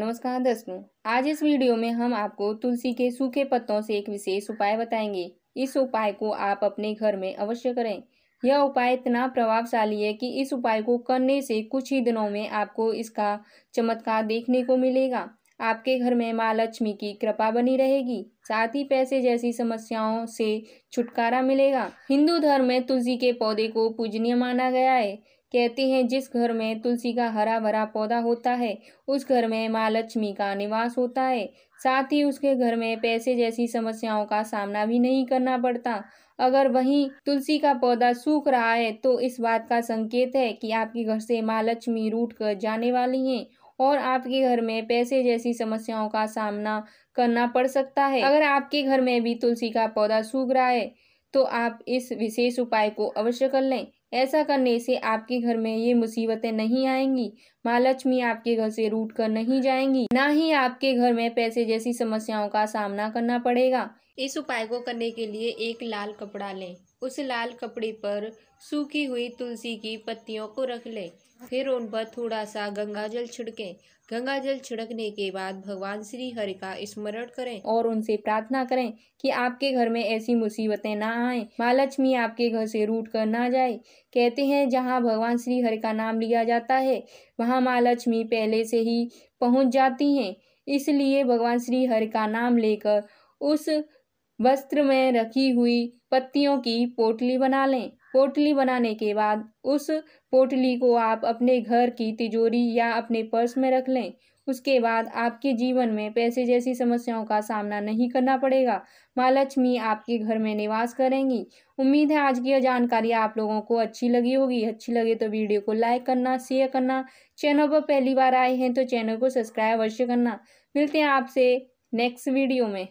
नमस्कार दोस्तों आज इस वीडियो में हम आपको तुलसी के सूखे पत्तों से एक विशेष उपाय बताएंगे इस उपाय को आप अपने घर में अवश्य करें यह उपाय इतना प्रभावशाली है कि इस उपाय को करने से कुछ ही दिनों में आपको इसका चमत्कार देखने को मिलेगा आपके घर में माँ लक्ष्मी की कृपा बनी रहेगी साथ ही पैसे जैसी समस्याओं से छुटकारा मिलेगा हिंदू धर्म में तुलसी के पौधे को पूजनीय माना गया है कहते हैं जिस घर में तुलसी का हरा भरा पौधा होता है उस घर में माँ लक्ष्मी का निवास होता है साथ ही उसके घर में पैसे जैसी समस्याओं का सामना भी नहीं करना पड़ता अगर वहीं तुलसी का पौधा सूख रहा है तो इस बात का संकेत है कि आपके घर से माँ लक्ष्मी रूट कर जाने वाली हैं और आपके घर में पैसे जैसी समस्याओं का सामना करना पड़ सकता है अगर आपके घर में भी तुलसी का पौधा सूख रहा है तो आप इस विशेष उपाय को अवश्य कर लें ऐसा करने से आपके घर में ये मुसीबतें नहीं आएंगी माँ लक्ष्मी आपके घर से रूट कर नहीं जाएंगी ना ही आपके घर में पैसे जैसी समस्याओं का सामना करना पड़ेगा इस उपाय को करने के लिए एक लाल कपड़ा लें उस लाल कपड़े पर सूखी हुई तुलसी की पत्तियों को रख लें फिर उन पर थोड़ा सा गंगा जल छिड़कें गंगा जल छिड़कने के बाद भगवान श्री हरि का स्मरण करें और उनसे प्रार्थना करें कि आपके घर में ऐसी मुसीबतें ना आए माँ लक्ष्मी आपके घर से रूट कर ना जाए कहते हैं जहाँ भगवान श्री हरि का नाम लिया जाता है वहाँ माँ लक्ष्मी पहले से ही पहुँच जाती हैं इसलिए भगवान श्री हरि का नाम लेकर उस वस्त्र में रखी हुई पत्तियों की पोटली बना लें पोटली बनाने के बाद उस पोटली को आप अपने घर की तिजोरी या अपने पर्स में रख लें उसके बाद आपके जीवन में पैसे जैसी समस्याओं का सामना नहीं करना पड़ेगा माँ लक्ष्मी आपके घर में निवास करेंगी उम्मीद है आज की यह जानकारी आप लोगों को अच्छी लगी होगी अच्छी लगे तो वीडियो को लाइक करना शेयर करना चैनल पर पहली बार आए हैं तो चैनल को सब्सक्राइब अवश्य करना मिलते हैं आपसे नेक्स्ट वीडियो में